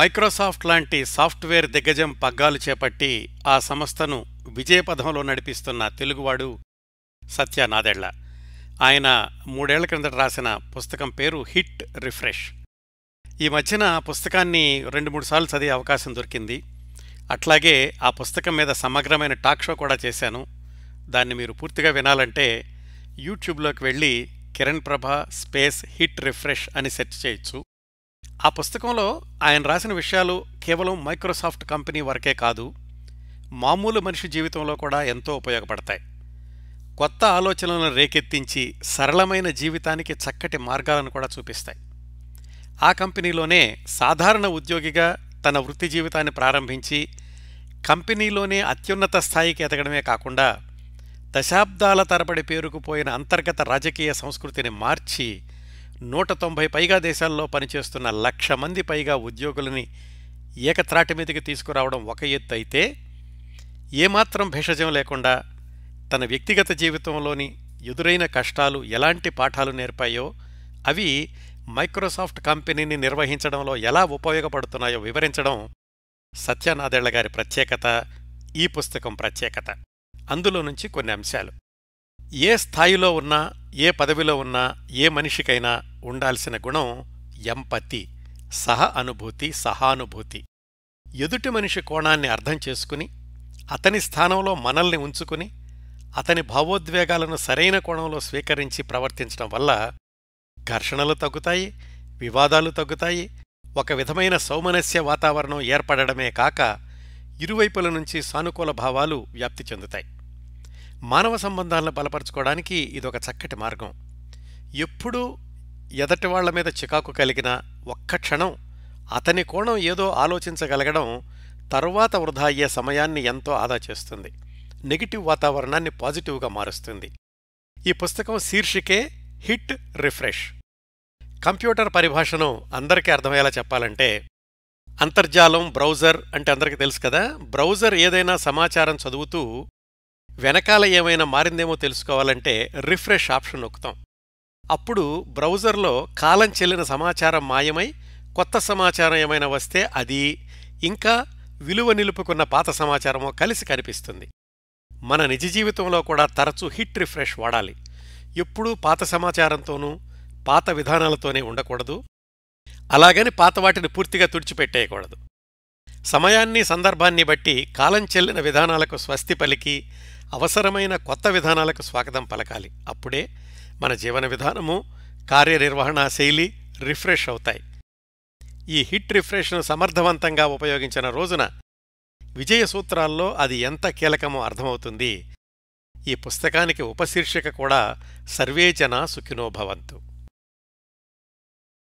Microsoft లాంటి software దిగ్గజం పగ్గాలు చేపట్టి ఆ సంస్థను విజయపథంలో నడిపిస్తున్న తెలుగువాడు సత్య ఆయన మూడేళ్ల క్రిందట రాసిన పుస్తకం పేరు హిట్ రిఫ్రెష్ ఈ మధ్యన పుస్తకాన్ని రెండు మూడు సార్లు చదివే అవకాశం దొరికింది అట్లాగే ఆ పుస్తకం మీద సమగ్రమైన టాక్ షో కూడా చేశాను దాన్ని మీరు పూర్తిగా వినాలంటే యూట్యూబ్లోకి వెళ్ళి Kiran Prabha space hit refresh అని సెర్చ్ చేయొచ్చు ఆ పుస్తకంలో ఆయన రాసిన విషయాలు కేవలం మైక్రోసాఫ్ట్ కంపెనీ వరకే కాదు మామూలు మనిషి జీవితంలో కూడా ఎంతో ఉపయోగపడతాయి కొత్త ఆలోచనలను రేకెత్తించి సరళమైన జీవితానికి చక్కటి మార్గాలను కూడా చూపిస్తాయి ఆ కంపెనీలోనే సాధారణ ఉద్యోగిగా తన వృత్తి జీవితాన్ని ప్రారంభించి కంపెనీలోనే అత్యున్నత స్థాయికి ఎదగడమే కాకుండా దశాబ్దాల తరబడి పేరుకుపోయిన అంతర్గత రాజకీయ సంస్కృతిని మార్చి నూట తొంభై పైగా దేశాల్లో పనిచేస్తున్న లక్ష మంది పైగా ఉద్యోగులని ఏకత్రాటి మీదకి తీసుకురావడం ఒక ఎత్తు అయితే ఏమాత్రం భేషజం లేకుండా తన వ్యక్తిగత జీవితంలోని ఎదురైన కష్టాలు ఎలాంటి పాఠాలు నేర్పాయో అవి మైక్రోసాఫ్ట్ కంపెనీని నిర్వహించడంలో ఎలా ఉపయోగపడుతున్నాయో వివరించడం సత్యనాథేళ్ల గారి ప్రత్యేకత ఈ పుస్తకం ప్రత్యేకత అందులో నుంచి కొన్ని అంశాలు ఏ స్థాయిలో ఉన్నా ఏ పదవిలో ఉన్నా ఏ మనిషికైనా ఉండాల్సిన గుణం ఎంపతి సహ అనుభూతి సహానుభూతి ఎదుటి మనిషి కోణాన్ని అర్థం చేసుకుని అతని స్థానంలో మనల్ని ఉంచుకుని అతని భావోద్వేగాలను సరైన కోణంలో స్వీకరించి ప్రవర్తించడం వల్ల ఘర్షణలు తగ్గుతాయి వివాదాలు తగ్గుతాయి ఒక విధమైన సౌమనస్య వాతావరణం ఏర్పడడమే కాక ఇరువైపుల నుంచి సానుకూల భావాలు వ్యాప్తి చెందుతాయి మానవ సంబంధాలను బలపరచుకోవడానికి ఇదొక చక్కటి మార్గం ఎప్పుడూ ఎదటి వాళ్ల మీద చికాకు కలిగిన ఒక్క క్షణం అతని కోణం ఏదో ఆలోచించగలగడం తరువాత వృధా అయ్యే సమయాన్ని ఎంతో ఆదా చేస్తుంది నెగిటివ్ వాతావరణాన్ని పాజిటివ్గా మారుస్తుంది ఈ పుస్తకం శీర్షికే హిట్ రిఫ్రెష్ కంప్యూటర్ పరిభాషను అందరికీ అర్థమయ్యేలా చెప్పాలంటే అంతర్జాలం బ్రౌజర్ అంటే అందరికీ తెలుసు కదా బ్రౌజర్ ఏదైనా సమాచారం చదువుతూ వెనకాల ఏమైనా మారిందేమో తెలుసుకోవాలంటే రిఫ్రెష్ ఆప్షన్ నొక్కుతాం అప్పుడు బ్రౌజర్లో కాలం చెల్లిన సమాచారం మాయమై కొత్త సమాచారం ఏమైనా వస్తే అది ఇంకా విలువ నిలుపుకున్న పాత సమాచారమో కలిసి కనిపిస్తుంది మన నిజ జీవితంలో కూడా తరచూ హిట్ రిఫ్రెష్ వాడాలి ఎప్పుడూ పాత సమాచారంతోనూ పాత విధానాలతోనే ఉండకూడదు అలాగని పాత వాటిని పూర్తిగా తుడిచిపెట్టేయకూడదు సమయాన్ని సందర్భాన్ని బట్టి కాలం చెల్లిన విధానాలకు స్వస్తి పలికి అవసరమైన కొత్త విధానాలకు స్వాగతం పలకాలి అప్పుడే మన జీవన విధానము కార్యనిర్వహణ శైలి రిఫ్రెష్ అవుతాయి ఈ హిట్ రిఫ్రెష్ను సమర్థవంతంగా ఉపయోగించిన రోజున విజయ సూత్రాల్లో అది ఎంత కీలకమో అర్థమవుతుంది ఈ పుస్తకానికి ఉపశీర్షిక కూడా సర్వేజన సుఖినోభవంతు